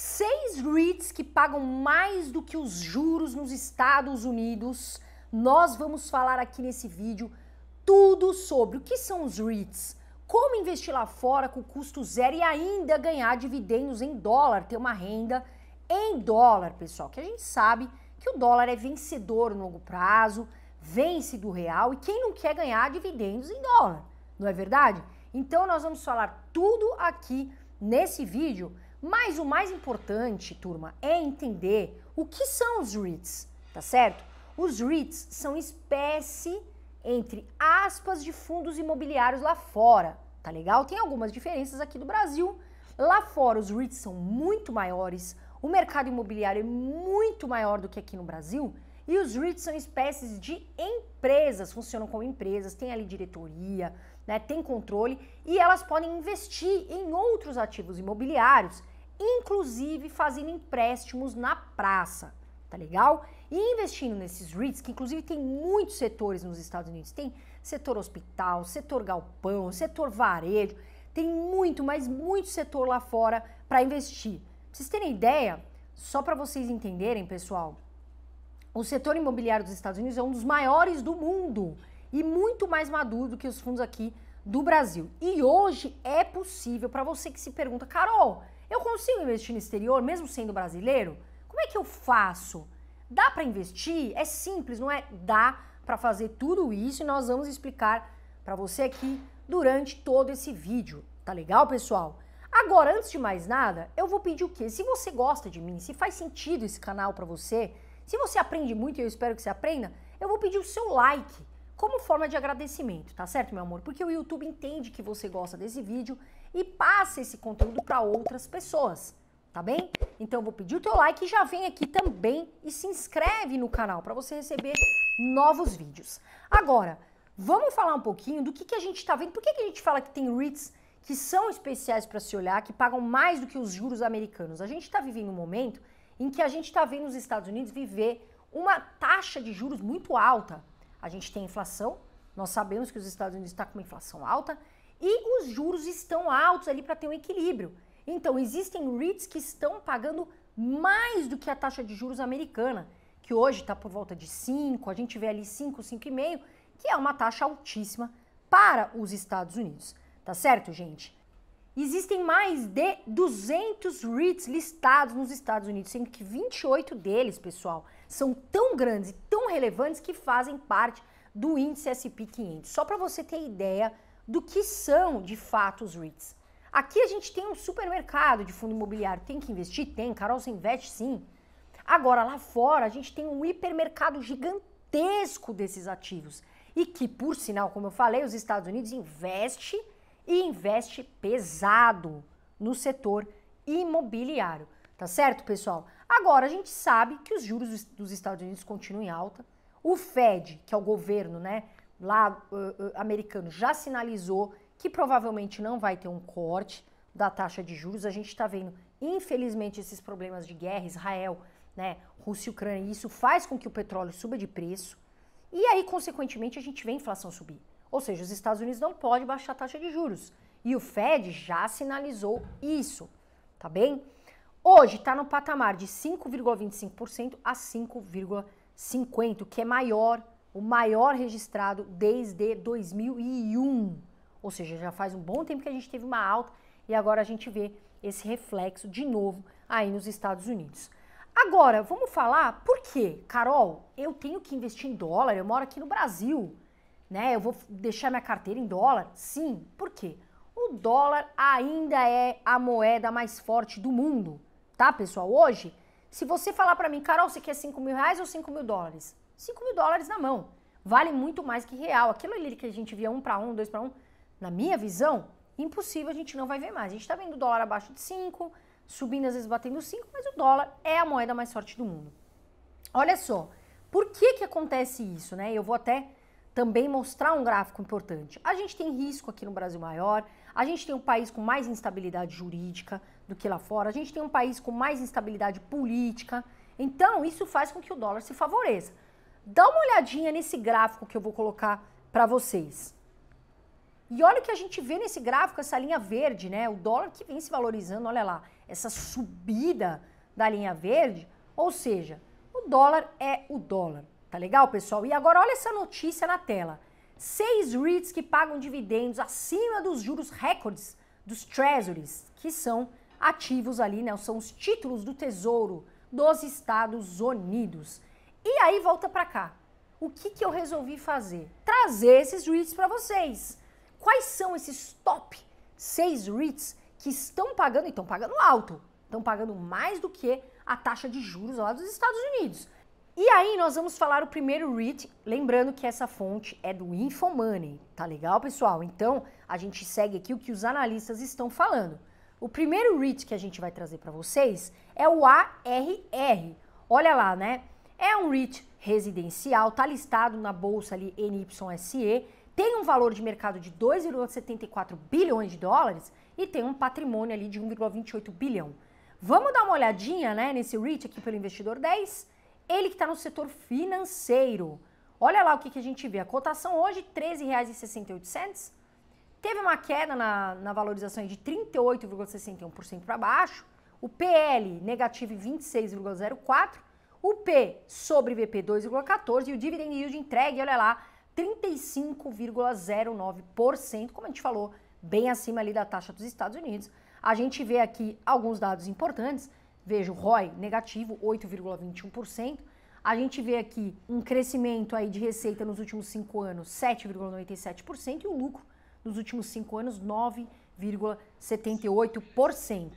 seis REITs que pagam mais do que os juros nos Estados Unidos. Nós vamos falar aqui nesse vídeo tudo sobre o que são os REITs, como investir lá fora com custo zero e ainda ganhar dividendos em dólar, ter uma renda em dólar, pessoal, que a gente sabe que o dólar é vencedor no longo prazo, vence do real e quem não quer ganhar dividendos em dólar, não é verdade? Então nós vamos falar tudo aqui nesse vídeo mas o mais importante, turma, é entender o que são os REITs, tá certo? Os REITs são espécie entre aspas de fundos imobiliários lá fora, tá legal? Tem algumas diferenças aqui do Brasil. Lá fora os REITs são muito maiores, o mercado imobiliário é muito maior do que aqui no Brasil. E os REITs são espécies de empresas, funcionam como empresas, tem ali diretoria, né, tem controle e elas podem investir em outros ativos imobiliários, inclusive fazendo empréstimos na praça, tá legal? E investindo nesses REITs, que inclusive tem muitos setores nos Estados Unidos, tem setor hospital, setor galpão, setor varejo, tem muito, mas muito setor lá fora para investir. Pra vocês terem ideia, só para vocês entenderem, pessoal, o setor imobiliário dos Estados Unidos é um dos maiores do mundo e muito mais maduro do que os fundos aqui do Brasil. E hoje é possível para você que se pergunta, Carol, eu consigo investir no exterior mesmo sendo brasileiro? Como é que eu faço? Dá para investir? É simples, não é? Dá para fazer tudo isso e nós vamos explicar para você aqui durante todo esse vídeo. Tá legal, pessoal? Agora, antes de mais nada, eu vou pedir o quê? Se você gosta de mim, se faz sentido esse canal para você, se você aprende muito e eu espero que você aprenda, eu vou pedir o seu like como forma de agradecimento, tá certo, meu amor? Porque o YouTube entende que você gosta desse vídeo e passa esse conteúdo para outras pessoas, tá bem? Então eu vou pedir o teu like e já vem aqui também e se inscreve no canal para você receber novos vídeos. Agora, vamos falar um pouquinho do que, que a gente está vendo. Por que, que a gente fala que tem REITs que são especiais para se olhar, que pagam mais do que os juros americanos? A gente está vivendo um momento em que a gente está vendo os Estados Unidos viver uma taxa de juros muito alta. A gente tem inflação, nós sabemos que os Estados Unidos está com uma inflação alta e os juros estão altos ali para ter um equilíbrio. Então, existem REITs que estão pagando mais do que a taxa de juros americana, que hoje está por volta de 5, a gente vê ali 5, 5,5, que é uma taxa altíssima para os Estados Unidos. Tá certo, gente? Existem mais de 200 REITs listados nos Estados Unidos, sendo que 28 deles, pessoal, são tão grandes e tão relevantes que fazem parte do índice SP 500. Só para você ter ideia do que são de fato os REITs. Aqui a gente tem um supermercado de fundo imobiliário, tem que investir? Tem, Carol, você investe sim. Agora, lá fora, a gente tem um hipermercado gigantesco desses ativos. E que, por sinal, como eu falei, os Estados Unidos investe e investe pesado no setor imobiliário. Tá certo, pessoal? Agora, a gente sabe que os juros dos Estados Unidos continuam em alta. O Fed, que é o governo né, lá uh, uh, americano, já sinalizou que provavelmente não vai ter um corte da taxa de juros. A gente está vendo, infelizmente, esses problemas de guerra, Israel, né, Rússia e Ucrânia, e isso faz com que o petróleo suba de preço. E aí, consequentemente, a gente vê a inflação subir. Ou seja, os Estados Unidos não podem baixar a taxa de juros. E o Fed já sinalizou isso, tá bem? Hoje está no patamar de 5,25% a 5,50%, que é maior, o maior registrado desde 2001. Ou seja, já faz um bom tempo que a gente teve uma alta e agora a gente vê esse reflexo de novo aí nos Estados Unidos. Agora, vamos falar por quê? Carol, eu tenho que investir em dólar, eu moro aqui no Brasil, né? Eu vou deixar minha carteira em dólar? Sim, por quê? O dólar ainda é a moeda mais forte do mundo tá, pessoal? Hoje, se você falar para mim, Carol, você quer 5 mil reais ou 5 mil dólares? 5 mil dólares na mão. Vale muito mais que real. Aquilo ali que a gente via um para um, dois para um, na minha visão, impossível, a gente não vai ver mais. A gente está vendo o dólar abaixo de 5, subindo às vezes batendo 5, mas o dólar é a moeda mais forte do mundo. Olha só, por que que acontece isso, né? Eu vou até também mostrar um gráfico importante. A gente tem risco aqui no Brasil maior, a gente tem um país com mais instabilidade jurídica do que lá fora, a gente tem um país com mais instabilidade política. Então, isso faz com que o dólar se favoreça. Dá uma olhadinha nesse gráfico que eu vou colocar para vocês. E olha o que a gente vê nesse gráfico, essa linha verde, né? O dólar que vem se valorizando, olha lá, essa subida da linha verde, ou seja, o dólar é o dólar. Tá legal, pessoal? E agora olha essa notícia na tela seis REITs que pagam dividendos acima dos juros recordes dos treasuries, que são ativos ali, né? São os títulos do Tesouro dos Estados Unidos. E aí volta para cá. O que, que eu resolvi fazer? Trazer esses REITs para vocês. Quais são esses top seis REITs que estão pagando e estão pagando alto? Estão pagando mais do que a taxa de juros lá dos Estados Unidos. E aí nós vamos falar o primeiro REIT, lembrando que essa fonte é do Infomoney, tá legal, pessoal? Então, a gente segue aqui o que os analistas estão falando. O primeiro REIT que a gente vai trazer para vocês é o ARR. Olha lá, né? É um REIT residencial, tá listado na bolsa ali NYSE, tem um valor de mercado de 2,74 bilhões de dólares e tem um patrimônio ali de 1,28 bilhão. Vamos dar uma olhadinha, né, nesse REIT aqui pelo investidor 10? Ele que está no setor financeiro. Olha lá o que, que a gente vê. A cotação hoje, R$ 13,68. Teve uma queda na, na valorização de 38,61% para baixo. O PL, negativo 26,04%. O P sobre VP 2,14% e o dividend yield entregue, olha lá, 35,09%, como a gente falou, bem acima ali da taxa dos Estados Unidos. A gente vê aqui alguns dados importantes vejo o ROI negativo, 8,21%. A gente vê aqui um crescimento aí de receita nos últimos cinco anos, 7,97%, e o lucro nos últimos cinco anos, 9,78%.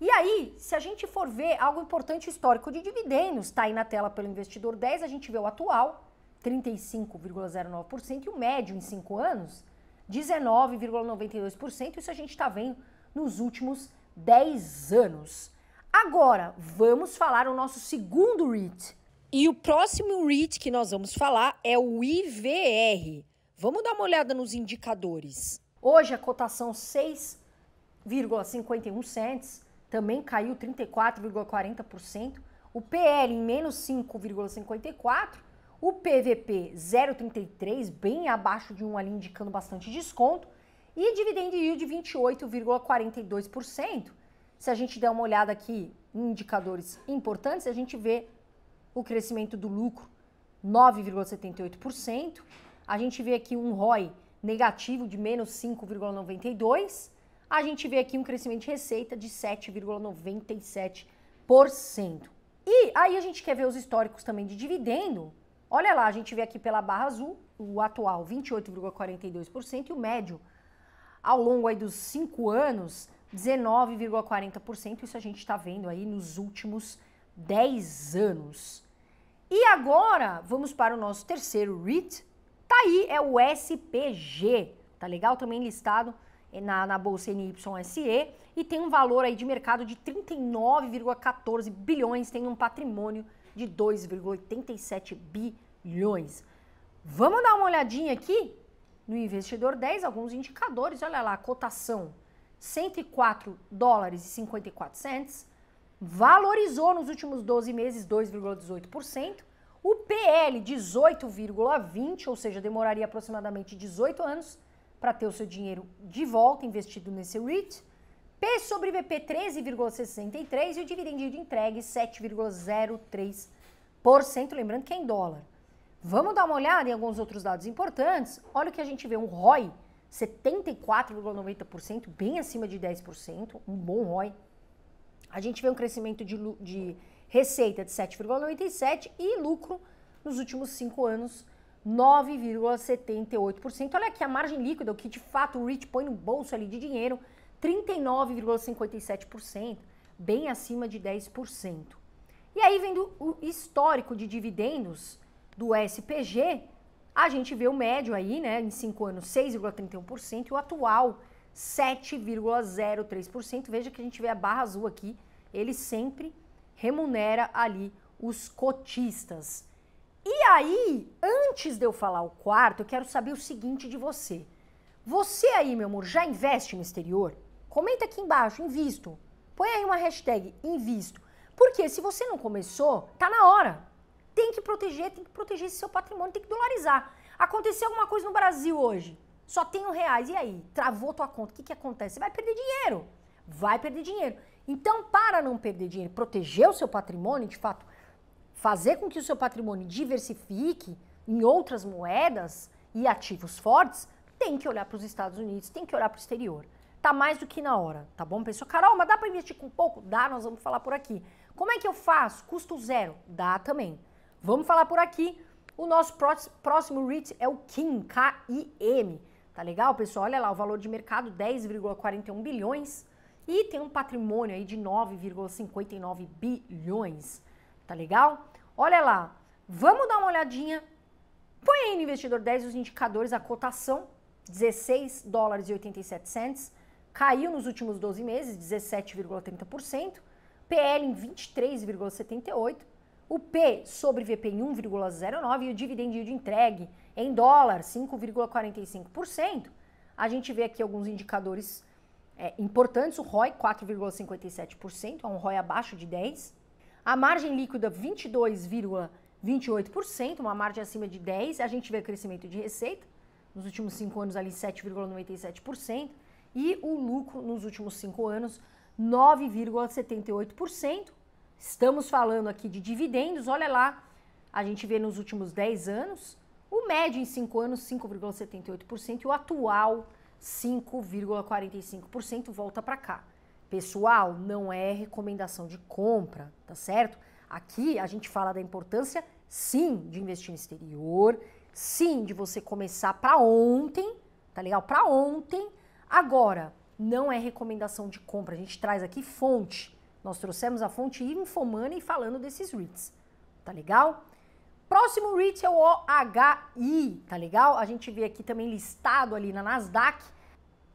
E aí, se a gente for ver algo importante histórico de dividendos, está aí na tela pelo investidor 10, a gente vê o atual, 35,09%, e o médio em cinco anos, 19,92%. Isso a gente está vendo nos últimos 10 anos. Agora, vamos falar o nosso segundo REIT. E o próximo REIT que nós vamos falar é o IVR. Vamos dar uma olhada nos indicadores. Hoje a cotação 6,51 cents também caiu 34,40%, o PL em menos 5,54, o PVP 0,33, bem abaixo de um ali, indicando bastante desconto, e dividend yield 28,42%. Se a gente der uma olhada aqui em indicadores importantes, a gente vê o crescimento do lucro 9,78%. A gente vê aqui um ROI negativo de menos 5,92%. A gente vê aqui um crescimento de receita de 7,97%. E aí a gente quer ver os históricos também de dividendo. Olha lá, a gente vê aqui pela barra azul o atual 28,42% e o médio ao longo aí dos cinco anos 19,40%. Isso a gente está vendo aí nos últimos 10 anos. E agora, vamos para o nosso terceiro REIT. Tá aí, é o SPG. Tá legal? Também listado na, na bolsa NYSE e tem um valor aí de mercado de 39,14 bilhões, tem um patrimônio de 2,87 bilhões. Vamos dar uma olhadinha aqui no investidor 10, alguns indicadores, olha lá, cotação 104 dólares e 54 cents, valorizou nos últimos 12 meses 2,18%, o PL 18,20, ou seja, demoraria aproximadamente 18 anos para ter o seu dinheiro de volta investido nesse REIT, P sobre VP 13,63 e o dividendo entregue 7,03%, lembrando que é em dólar. Vamos dar uma olhada em alguns outros dados importantes. Olha o que a gente vê, um ROI 74,90%, bem acima de 10%, um bom ROI. A gente vê um crescimento de, de receita de 7,97% e lucro nos últimos cinco anos 9,78%. Olha aqui a margem líquida, o que de fato o Rich põe no bolso ali de dinheiro, 39,57%, bem acima de 10%. E aí vendo o histórico de dividendos do SPG, a gente vê o médio aí, né, em 5 anos, 6,31% e o atual 7,03%. Veja que a gente vê a barra azul aqui, ele sempre remunera ali os cotistas. E aí, antes de eu falar o quarto, eu quero saber o seguinte de você. Você aí, meu amor, já investe no exterior? Comenta aqui embaixo, invisto. Põe aí uma hashtag, invisto. Porque se você não começou, tá na hora tem que proteger, tem que proteger esse seu patrimônio, tem que dolarizar. Aconteceu alguma coisa no Brasil hoje, só tenho reais, e aí? Travou tua conta, o que, que acontece? Você vai perder dinheiro, vai perder dinheiro. Então, para não perder dinheiro, proteger o seu patrimônio, de fato, fazer com que o seu patrimônio diversifique em outras moedas e ativos fortes, tem que olhar para os Estados Unidos, tem que olhar para o exterior. Tá mais do que na hora, tá bom, pessoal? Carol, mas dá para investir com pouco? Dá, nós vamos falar por aqui. Como é que eu faço? Custo zero? Dá também. Vamos falar por aqui. O nosso próximo REIT é o KIM, K-I-M. Tá legal, pessoal? Olha lá, o valor de mercado 10,41 bilhões e tem um patrimônio aí de 9,59 bilhões. Tá legal? Olha lá, vamos dar uma olhadinha. Põe aí no investidor 10 os indicadores, a cotação 16 dólares e 87 caiu nos últimos 12 meses 17,30%, PL em 23,78 o P sobre VP em 1,09 e o dividend yield entregue em dólar, 5,45%. A gente vê aqui alguns indicadores é, importantes, o ROI 4,57%, é um ROI abaixo de 10%. A margem líquida 22,28%, uma margem acima de 10%. A gente vê crescimento de receita, nos últimos 5 anos ali 7,97%. E o lucro nos últimos 5 anos 9,78%. Estamos falando aqui de dividendos, olha lá, a gente vê nos últimos 10 anos, o médio em 5 anos 5,78% e o atual 5,45% volta para cá. Pessoal, não é recomendação de compra, tá certo? Aqui a gente fala da importância, sim, de investir no exterior, sim, de você começar para ontem, tá legal? Para ontem. Agora, não é recomendação de compra. A gente traz aqui fonte nós trouxemos a fonte Infomani falando desses REITs, tá legal? Próximo REIT é o OHI, tá legal? A gente vê aqui também listado ali na Nasdaq,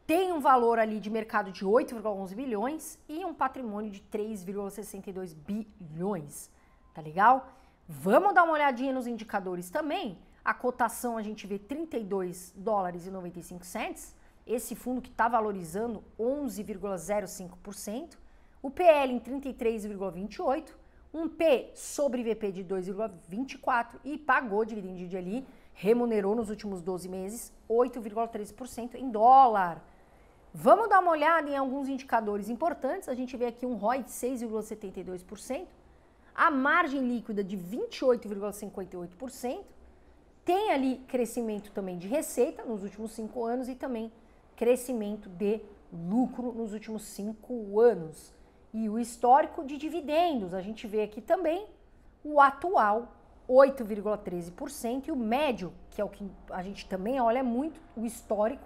tem um valor ali de mercado de 8,11 bilhões e um patrimônio de 3,62 bilhões, tá legal? Vamos dar uma olhadinha nos indicadores também. A cotação a gente vê 32 dólares e 95 cents. Esse fundo que está valorizando 11,05%. O PL em 33,28, um P sobre VP de 2,24 e pagou dividendo de ali, remunerou nos últimos 12 meses 8,3% em dólar. Vamos dar uma olhada em alguns indicadores importantes. A gente vê aqui um ROI de 6,72%, a margem líquida de 28,58%, tem ali crescimento também de receita nos últimos cinco anos e também crescimento de lucro nos últimos cinco anos e o histórico de dividendos. A gente vê aqui também o atual 8,13% e o médio, que é o que a gente também olha muito, o histórico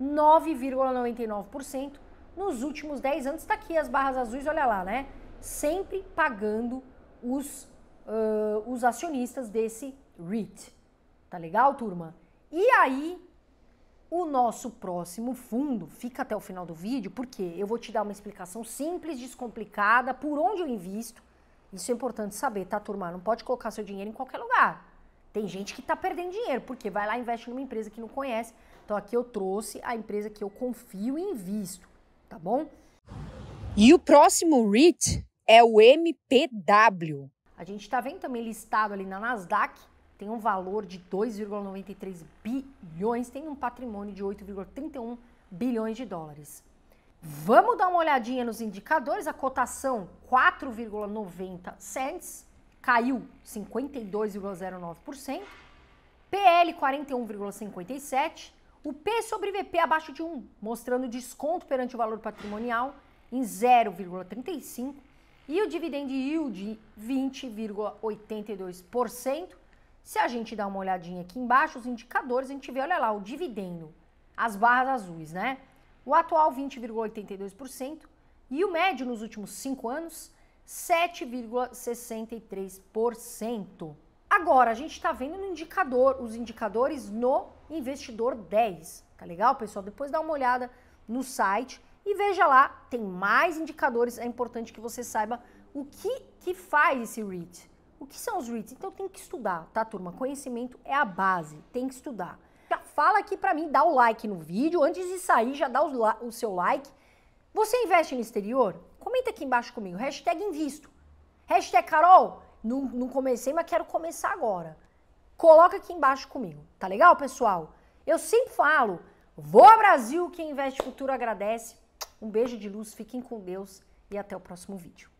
9,99% nos últimos 10 anos. Está aqui as barras azuis, olha lá, né? Sempre pagando os, uh, os acionistas desse REIT. Tá legal, turma? E aí, o nosso próximo fundo fica até o final do vídeo, porque eu vou te dar uma explicação simples, descomplicada, por onde eu invisto. Isso é importante saber, tá, turma? Não pode colocar seu dinheiro em qualquer lugar. Tem gente que está perdendo dinheiro, porque vai lá e investe numa empresa que não conhece. Então aqui eu trouxe a empresa que eu confio e invisto, tá bom? E o próximo REIT é o MPW. A gente está vendo também listado ali na Nasdaq, tem um valor de 2,93 bilhões, tem um patrimônio de 8,31 bilhões de dólares. Vamos dar uma olhadinha nos indicadores. A cotação 4,90 cents caiu 52,09%, PL 41,57, o P sobre VP abaixo de 1, mostrando desconto perante o valor patrimonial em 0,35 e o dividend yield 20,82%. Se a gente dá uma olhadinha aqui embaixo, os indicadores, a gente vê, olha lá, o dividendo, as barras azuis, né? O atual 20,82% e o médio nos últimos cinco anos, 7,63%. Agora, a gente está vendo no indicador, os indicadores no investidor 10. Tá legal, pessoal? Depois dá uma olhada no site e veja lá, tem mais indicadores. É importante que você saiba o que, que faz esse REIT. O que são os REITs? Então tem que estudar, tá, turma? Conhecimento é a base, tem que estudar. Já fala aqui para mim, dá o like no vídeo, antes de sair já dá o, o seu like. Você investe no exterior? Comenta aqui embaixo comigo, hashtag invisto. Hashtag Carol, não, não comecei, mas quero começar agora. Coloca aqui embaixo comigo, tá legal, pessoal? Eu sempre falo, vou ao Brasil, quem investe futuro agradece. Um beijo de luz, fiquem com Deus e até o próximo vídeo.